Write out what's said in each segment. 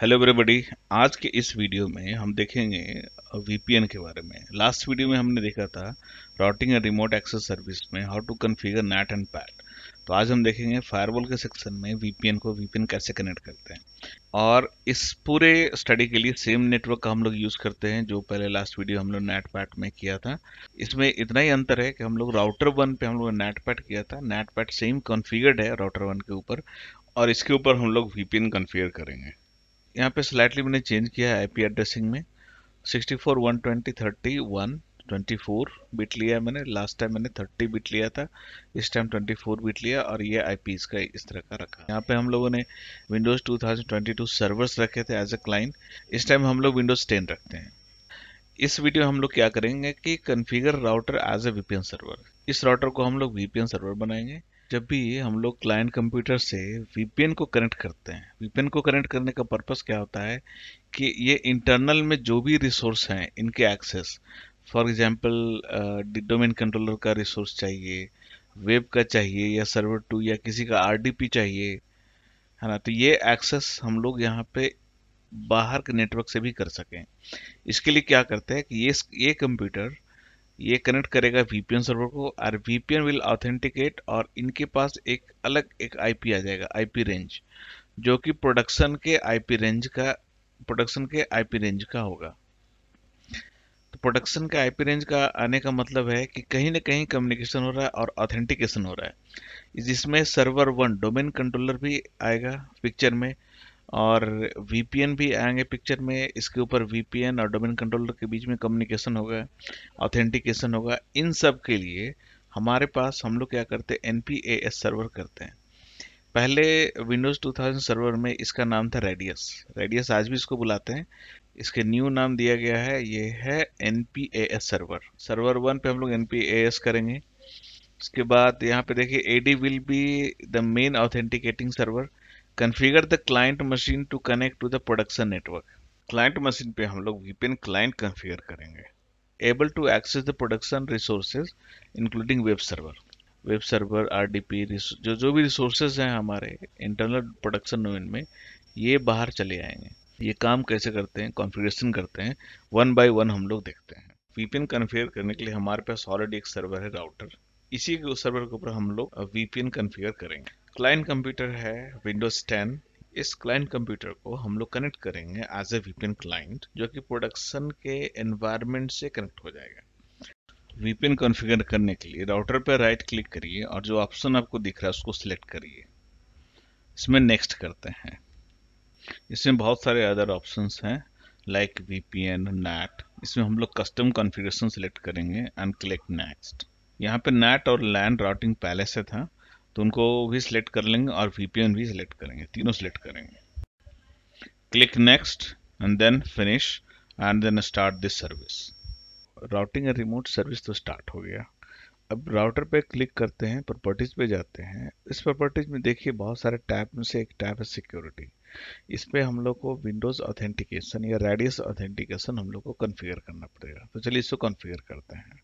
Hello everybody आज के इस वीडियो में हम देखेंगे वीपीएन के बारे में लास्ट वीडियो में हमने देखा था routing and remote access service में how to configure NAT and पैड तो आज हम देखेंगे फायरवॉल के सेक्शन में वीपीएन को वीपीएन कैसे कनेक्ट करते हैं और इस पूरे स्टडी के लिए सेम नेटवर्क का हम लोग यूज़ करते हैं जो पहले लास्ट वीडियो हम लोग नेट पैट में किया था इसमें इतना ही अंतर है कि हम लोग राउटर वन पे हम लोग पैट किया था नेट पैट सेम कॉन्फ़िगर्ड है राउटर वन के ऊपर और इसके ऊपर हम लोग वीपीएन कॉन्फ़िगर करेंगे यहाँ पे स्लाइटली मैंने चेंज किया है आई एड्रेसिंग में thirty one twenty four bit लिया है मैंने लास्ट टाइम मैंने 30 बिट लिया था इस टाइम 24 बिट लिया और ये आई इसका इस तरह का रखा यहाँ पे हम लोगों ने विंडोज़ 2022 सर्वर्स रखे थे एज ए क्लाइंट इस टाइम हम लोग विंडोज़ 10 रखते हैं इस वीडियो में हम लोग क्या करेंगे कि configure router as a VPN server इस राउटर को हम लोग वीपीएन सर्वर बनाएंगे जब भी हम लोग क्लाइंट कंप्यूटर से वीपीएन को कनेक्ट करते हैं वीपीएन को कनेक्ट करने का पर्पस क्या होता है कि ये इंटरनल में जो भी रिसोर्स हैं इनके access for example domain controller का रिसोर्स चाहिए वेब का चाहिए या सर्वर टू या किसी का आरडीपी चाहिए है ना तो ये एक्सेस हम लोग यहाँ पे बाहर के नेटवर्क से भी कर सकें इसके लिए क्या करते हैं कि ये ये कंप्यूटर ये कनेक्ट करेगा वीपीएन सर्वर को और वीपीएन विल ऑथेंटिकेट और इनके पास एक अलग एक आईपी आ जाएगा आईपी रेंज जो कि प्रोडक्शन के आईपी रेंज का प्रोडक्शन के आईपी रेंज का होगा तो प्रोडक्शन के आईपी रेंज का आने का मतलब है कि कहीं ना कहीं कम्युनिकेशन हो रहा है और ऑथेंटिकेशन हो रहा है जिसमें सर्वर वन डोमेन कंट्रोलर भी आएगा पिक्चर में और वीपीएन भी आएंगे पिक्चर में इसके ऊपर वीपीएन और डोमेन कंट्रोलर के बीच में कम्युनिकेशन होगा ऑथेंटिकेशन होगा इन सब के लिए हमारे पास हम लोग क्या करते हैं एन पी सर्वर करते हैं पहले विंडोज़ 2000 सर्वर में इसका नाम था रेडियस रेडियस आज भी इसको बुलाते हैं इसके न्यू नाम दिया गया है ये है एन सर्वर सर्वर वन पे हम लोग एन करेंगे उसके बाद यहाँ पे देखिए A D will be the main authenticating server configure the client machine to connect to the production network client machine पे हम लोग वीपीएन क्लाइंट कन्फिगर करेंगे able to access the production resources including web server web server are जो जो भी resources हैं हमारे internal production में ये बाहर चले आएंगे ये काम कैसे करते हैं कॉन्फ़िगरेशन करते हैं वन बाय वन हम लोग देखते हैं वीपीएन कन्फिगर करने के लिए हमारे पास ऑलरेडी एक सर्वर है राउटर इसी के सर्वर के ऊपर हम लोग वीपीएन कन्फिगर करेंगे क्लाइंट कंप्यूटर है विंडोज 10 इस क्लाइंट कंप्यूटर को हम लोग कनेक्ट करेंगे एज ए वीपीएन क्लाइंट जो कि प्रोडक्शन के एनवायरनमेंट से कनेक्ट हो जाएगा वीपीएन कॉन्फ़िगर करने के लिए राउटर पर राइट क्लिक करिए और जो ऑप्शन आपको दिख रहा है उसको सिलेक्ट करिए इसमें नेक्स्ट करते हैं इसमें बहुत सारे अदर ऑप्शंस हैं like V P N NAT इसमें हम लोग कस्टम कॉन्फ़िगरेशन सिलेक्ट करेंगे एंड क्लिक नेक्स्ट यहाँ पे नैट और लैंड राउटिंग पहले से था तो उनको भी सिलेक्ट कर लेंगे और वीपीएन भी सिलेक्ट करेंगे तीनों सिलेक्ट करेंगे click next and then finish and then start this service routing and remote service तो स्टार्ट हो गया अब राउटर पे क्लिक करते हैं प्रॉपर्टीज पे जाते हैं इस प्रॉपर्टीज में देखिए बहुत सारे टैब में से एक टैब है सिक्योरिटी इस पर हम लोग को विंडोज़ ऑथेंटिकेशन या रेडियस ऑथेंटिकेशन हम लोग को कन्फिगर करना पड़ेगा तो चलिए इसको कन्फिगर करते हैं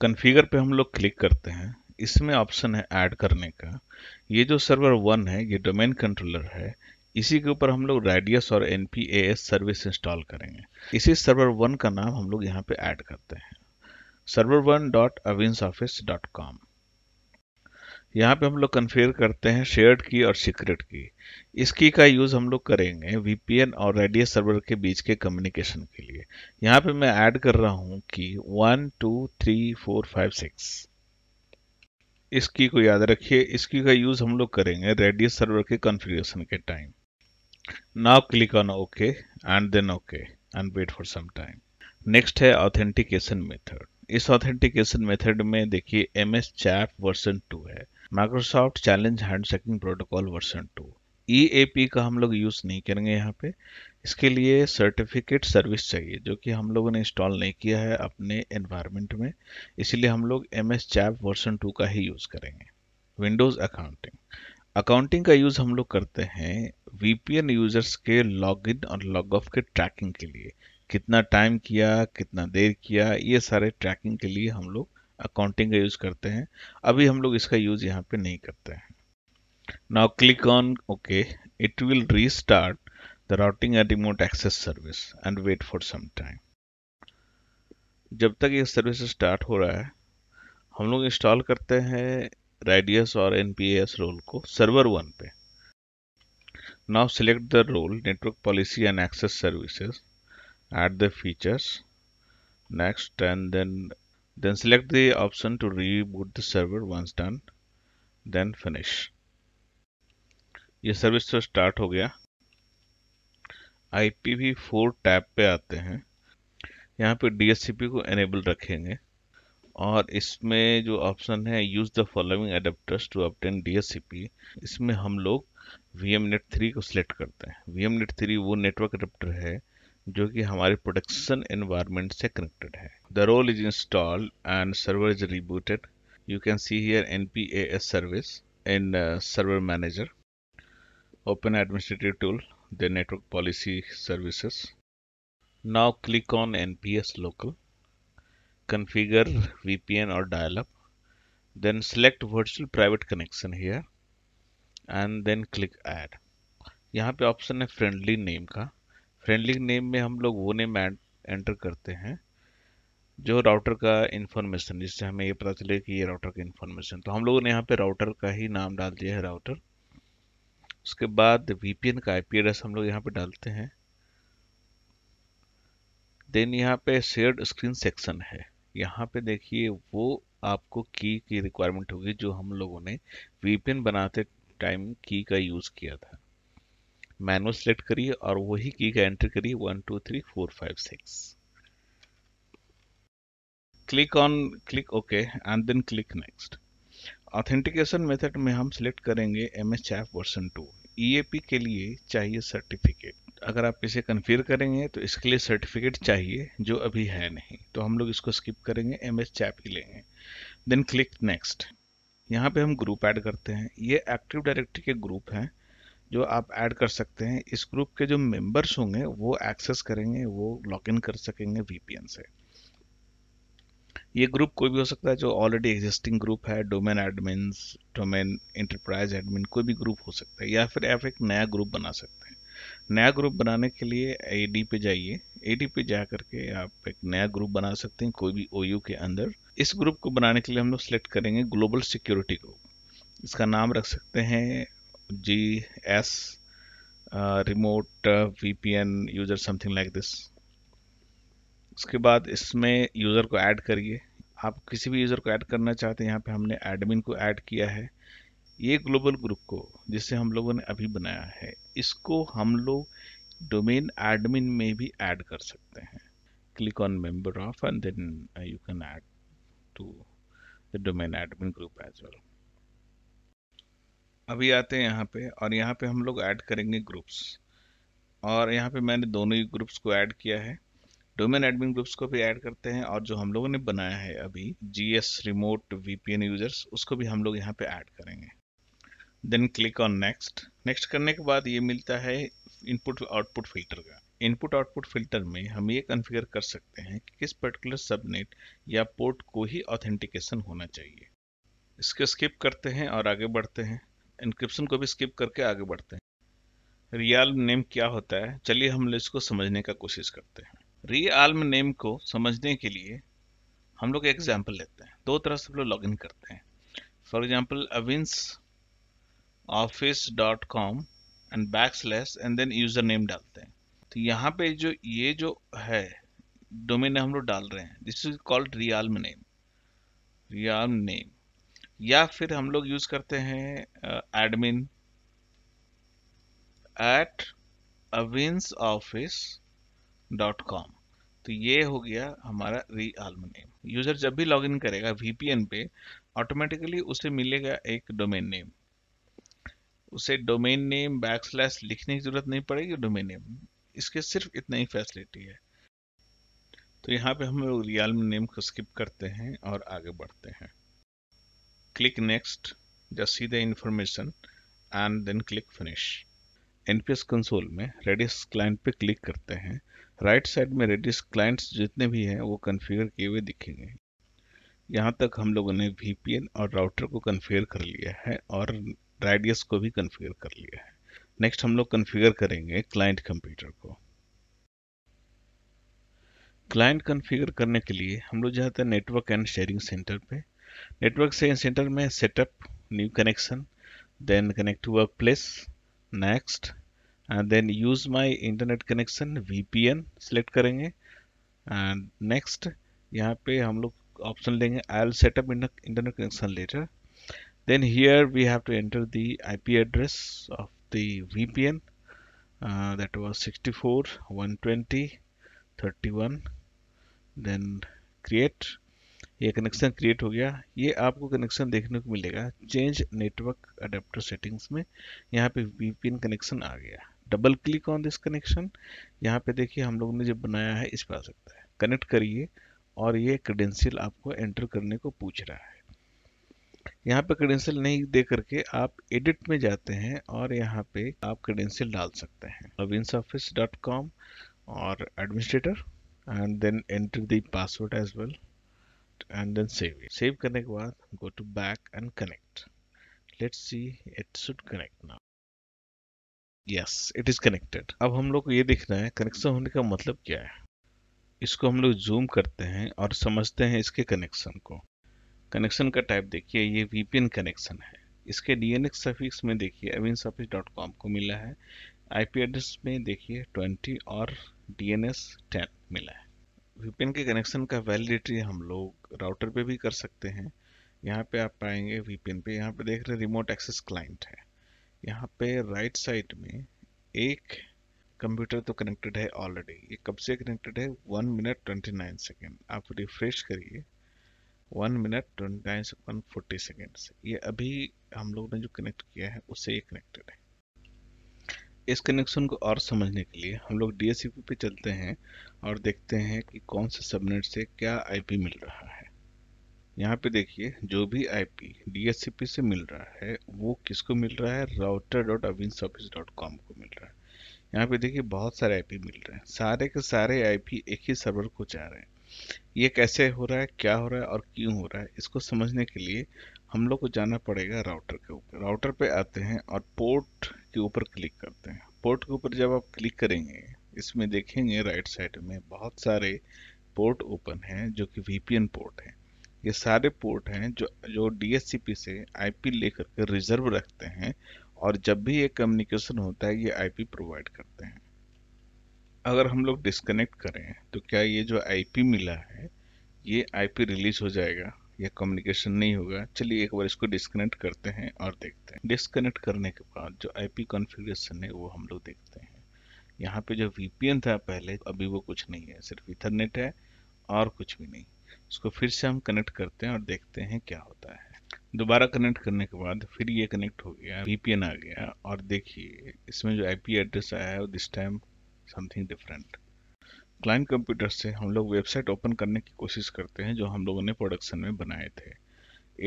कन्फिगर पे हम लोग क्लिक करते हैं इसमें ऑप्शन है ऐड करने का ये जो सर्वर वन है ये डोमेन कंट्रोलर है इसी के ऊपर हम लोग रेडियस और एन सर्विस इंस्टॉल करेंगे इसी सर्वर वन का नाम हम लोग यहाँ पे ऐड करते हैं सर्वर वन डॉट अविंस ऑफिस डॉट कॉम यहाँ पे हम लोग कन्फेयर करते हैं शेयर्ड की और सीक्रेट की इस की का यूज़ हम लोग करेंगे वीपीएन और रेडियस सर्वर के बीच के कम्युनिकेशन के लिए यहाँ पे मैं ऐड कर रहा हूँ कि one two three four five six इस की को याद रखिए इसकी का यूज हम लोग करेंगे रेडियस सर्वर के कॉन्फ़िगरेशन के time now click on okay and then okay and wait for some time next है ऑथेंटिकेशन मेथड इस ऑथेंटिकेशन मेथड में देखिए M S CHAP version two है Microsoft challenge handshaking protocol version two ई का हम लोग यूज नहीं करेंगे यहाँ पे इसके लिए सर्टिफिकेट सर्विस चाहिए जो कि हम लोगों ने इंस्टॉल नहीं किया है अपने एनवायरनमेंट में इसीलिए हम लोग M S CHAP version two का ही यूज़ करेंगे विंडोज़ अकाउंटिंग अकाउंटिंग का यूज़ हम लोग करते हैं वी यूज़र्स के लॉगिन और लॉग ऑफ के ट्रैकिंग के लिए कितना टाइम किया कितना देर किया ये सारे ट्रैकिंग के लिए हम लोग अकाउंटिंग का यूज़ करते हैं अभी हम लोग इसका यूज़ यहाँ पे नहीं करते हैं now click on okay it will restart the routing a remote access service and wait for some time. जब तक ये सर्विस स्टार्ट हो रहा है हम लोग इंस्टॉल करते हैं रेडियस और एन पी एस रोल को सर्वर वन पे now select the role network policy and access services at the features next and then then select the option to reboot the server once done then finish ये service तो start हो गया आई four tab पे आते हैं यहाँ पे DHCP को एनेबल रखेंगे और इसमें जो ऑप्शन है use the following adapters to obtain DHCP इसमें हम लोग नेट थ्री को सिलेक्ट करते हैं नेट थ्री वो नेटवर्क एडेप्टर है जो कि हमारे प्रोडक्शन एनवायरनमेंट से कनेक्टेड है the role is installed and server is rebooted you can see here S service in server manager open administrative tool the network policy services. Now click on NPS local. Configure VPN or dial-up. Then select virtual private connection here and then click add. यहाँ पे option है friendly name का friendly name में हम लोग वो name enter करते हैं जो राउटर का इन्फॉर्मेशन जिससे हमें ये पता चले कि ये राउटर का इन्फॉर्मेशन तो हम लोगों ने यहाँ पे राउटर का ही नाम डाल दिया है राउटर उसके बाद वीपीएन का आई एड्रेस हम लोग यहाँ पे डालते हैं देन यहाँ पे शेयर्ड स्क्रीन सेक्शन है यहाँ पे देखिए वो आपको की की रिक्वायरमेंट होगी जो हम लोगों ने वीपीएन बनाते टाइम की का यूज़ किया था मैनुअल सेलेक्ट करिए और वही की का एंटर करिए one two three four five six click on click okay and then click next authentication method में हम सिलेक्ट करेंगे M S CHAP version two ई के लिए चाहिए सर्टिफिकेट अगर आप इसे कन्फिर करेंगे तो इसके लिए सर्टिफिकेट चाहिए जो अभी है नहीं तो हम लोग इसको स्किप करेंगे एम एस चैप ही लेंगे देन क्लिक नेक्स्ट यहाँ पे हम ग्रुप ऐड करते हैं ये एक्टिव डायरेक्टरी के ग्रुप हैं जो आप ऐड कर सकते हैं इस ग्रुप के जो मेंबर्स होंगे वो एक्सेस करेंगे वो लॉग कर सकेंगे वी से ये ग्रुप कोई भी हो सकता है जो ऑलरेडी एग्जिस्टिंग ग्रुप है domain admin domain enterprise admin कोई भी ग्रुप हो सकता है या फिर आप एक नया ग्रुप बना सकते हैं नया ग्रुप बनाने के लिए ए पे जाइए ए पे जा करके आप एक नया ग्रुप बना सकते हैं कोई भी ओ के अंदर इस ग्रुप को बनाने के लिए हम लोग सेलेक्ट करेंगे ग्लोबल सिक्योरिटी ग्रुप इसका नाम रख सकते हैं G S remote V P N user something like this उसके बाद इसमें यूज़र को ऐड करिए आप किसी भी यूज़र को ऐड करना चाहते हैं यहाँ पे हमने एडमिन को ऐड किया है ये ग्लोबल ग्रुप को जिसे हम लोगों ने अभी बनाया है इसको हम लोग डोमेन एडमिन में भी ऐड कर सकते हैं click on member of and then you can add to the domain admin group as well अभी आते हैं यहाँ पे और यहाँ पे हम लोग ऐड करेंगे ग्रुप्स और यहाँ पे मैंने दोनों ही ग्रुप्स को ऐड किया है डोमेन एडमिन ग्रुप्स को भी ऐड करते हैं और जो हम लोगों ने बनाया है अभी G S remote VPN users उसको भी हम लोग यहाँ पे ऐड करेंगे then click on next next करने के बाद ये मिलता है इनपुट आउटपुट फिल्टर का इनपुट आउटपुट फिल्टर में हम ये कन्फिगर कर सकते हैं कि किस पर्टिकुलर सबनेट या पोर्ट को ही ऑथेंटिकेशन होना चाहिए इसको स्किप करते हैं और आगे बढ़ते हैं इनक्रिप्शन को भी स्किप करके आगे बढ़ते हैं रियल नेम क्या होता है चलिए हम इसको समझने का कोशिश करते हैं री आलम नेम को समझने के लिए हम लोग एग्जाम्पल लेते हैं दो तरह से हम लोग लॉगिन करते हैं फॉर एग्जाम्पल अविंस office dot com and backslash and then user name डालते हैं तो यहाँ पे जो ये जो है डोमेन हम लोग डाल रहे हैं this is called realm name realm name या फिर हम लोग यूज करते हैं एडमिन एट अविंस ऑफिस डॉट कॉम तो ये हो गया हमारा री नेम यूजर जब भी लॉग करेगा वीपीएन पे ऑटोमेटिकली उसे मिलेगा एक डोमेन नेम उसे डोमेन नेम बैक स्लैश लिखने की जरूरत नहीं पड़ेगी डोमेन नेम इसके सिर्फ इतना ही फैसिलिटी है तो यहाँ पे हम लोग रियल नेम को स्किप करते हैं और आगे बढ़ते हैं click next just see the information and then click finish NPS console में रेडिस क्लाइंट पे क्लिक करते हैं राइट साइड में रेडिस क्लाइंट्स जितने भी हैं वो कन्फिगर किए हुए दिखेंगे यहाँ तक हम लोगों ने वी और राउटर को कन्फिगर कर लिया है और रेडियस को भी कन्फिगर कर लिया है नेक्स्ट हम लोग कन्फिगर करेंगे क्लाइंट कंप्यूटर को क्लाइंट कन्फिगर करने के लिए हम लोग जाते हैं नेटवर्क एंड शेयरिंग सेंटर पे नेटवर्क शेयरिंग सेंटर में setup new connection then connect workplace next and then use my internet connection V P N select करेंगे एंड नेक्स्ट यहाँ पे हम लोग ऑप्शन लेंगे I'll set up internet connection later then here we have to enter the I P address of the we P N that was sixty four one twenty thirty one then create ये connection create हो गया ये आपको connection देखने को मिलेगा change network adapter settings में यहाँ पे वी पी एन कनेक्शन आ गया double click on this connection यहाँ पे देखिए हम लोग ने जब बनाया है इस पर आ सकता है कनेक्ट करिए और ये क्रेडेंशियल आपको एंटर करने को पूछ रहा है यहाँ पे क्रेडेंशियल नहीं दे करके आप एडिट में जाते हैं और यहाँ पे आप क्रेडेंशियल डाल सकते हैं लॉगिन्स ऑफिस डॉट कॉम और administrator and then enter the password as well and then save save करने के बाद go to back and connect let's see it should connect now yes it is connected अब हम लोग को ये देखना है कनेक्शन होने का मतलब क्या है इसको हम लोग जूम करते हैं और समझते हैं इसके कनेक्शन को कनेक्शन का टाइप देखिए ये वीपीएन कनेक्शन है इसके डीएनएक्स सफिक्स में देखिए एविन डॉट कॉम को मिला है आईपी एड्रेस में देखिए 20 और डीएनएस 10 मिला है वीपीएन के कनेक्शन का वैलिडिटी हम लोग राउटर पे भी कर सकते हैं यहाँ पे आप पाएंगे वीपीएन पे यहाँ पे देख रहे रिमोट एक्सेस क्लाइंट है यहाँ पे राइट साइड में एक कंप्यूटर तो कनेक्टेड है ऑलरेडी ये कब से कनेक्टेड है one minute twenty nine second आप रिफ्रेश करिए one minute twenty nine one forty seconds ये अभी हम लोग ने जो कनेक्ट किया है उससे ये कनेक्टेड है इस कनेक्शन को और समझने के लिए हम लोग डी पे चलते हैं और देखते हैं कि कौन से सबनेट से क्या आईपी मिल रहा है यहाँ पे देखिए जो भी आईपी डीएससीपी से मिल रहा है वो किसको मिल रहा है राउटर डॉट अविन सर्विस डॉट कॉम को मिल रहा है यहाँ पे देखिए बहुत सारे आईपी मिल रहे हैं सारे के सारे आईपी एक ही सर्वर को जा रहे हैं ये कैसे हो रहा है क्या हो रहा है और क्यों हो रहा है इसको समझने के लिए हम लोग को जाना पड़ेगा राउटर के ऊपर राउटर पे आते हैं और पोर्ट के ऊपर क्लिक करते हैं पोर्ट के ऊपर जब आप क्लिक करेंगे इसमें देखेंगे राइट साइड में बहुत सारे पोर्ट ओपन हैं जो कि वीपीएन पोर्ट हैं ये सारे पोर्ट हैं जो जो डी से आईपी लेकर के रिजर्व रखते हैं और जब भी ये कम्युनिकेशन होता है ये आईपी प्रोवाइड करते हैं अगर हम लोग डिस्कनेक्ट करें तो क्या ये जो आईपी मिला है ये आईपी रिलीज हो जाएगा या कम्युनिकेशन नहीं होगा चलिए एक बार इसको डिस्कनेक्ट करते हैं और देखते हैं डिस्कनेक्ट करने के बाद जो आईपी कॉन्फ़िगरेशन है वो हम लोग देखते हैं यहाँ पे जो वीपीएन था पहले अभी वो कुछ नहीं है सिर्फ इथरनेट है और कुछ भी नहीं उसको फिर से हम कनेक्ट करते हैं और देखते हैं क्या होता है दोबारा कनेक्ट करने के बाद फिर ये कनेक्ट हो गया वीपीएन आ गया और देखिए इसमें जो आईपी एड्रेस आया है this time something different client computer से हम लोग वेबसाइट ओपन करने की कोशिश करते हैं जो हम लोगों ने प्रोडक्शन में बनाए थे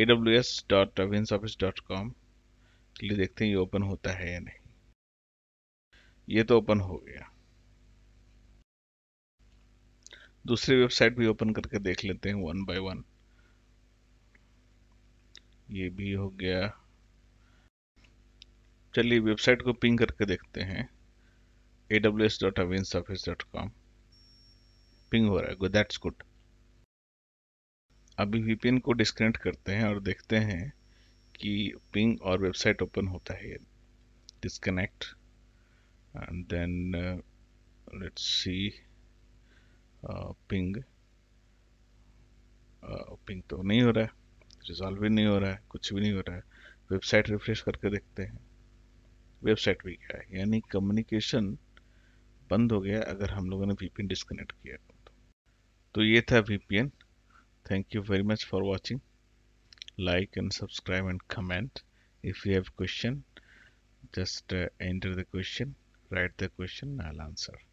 A W S dot office dot com के लिए देखते हैं ये ओपन होता है या नहीं ये तो ओपन हो गया दूसरी वेबसाइट भी ओपन करके देख लेते हैं वन बाय वन ये भी हो गया चलिए वेबसाइट को पिंग करके देखते हैं ए डब्ल्यू एस डॉट अविन्स ऑफिस डॉट कॉम पिंग हो रहा है गो दैट्स गुड अभी वीपीएन को डिस्कनेक्ट करते हैं और देखते हैं कि पिंग और वेबसाइट ओपन होता है disconnect and then let's see ping ping तो नहीं हो रहा है रिजॉल्व भी नहीं हो रहा है कुछ भी नहीं हो रहा है वेबसाइट रिफ्रेश करके देखते हैं वेबसाइट भी गया है यानी कम्युनिकेशन बंद हो गया अगर हम लोगों ने वीपीएन डिस्कनेक्ट किया तो, तो ये था VPN thank you very much for watching like and subscribe and comment if you have question just enter the question write the question I i'll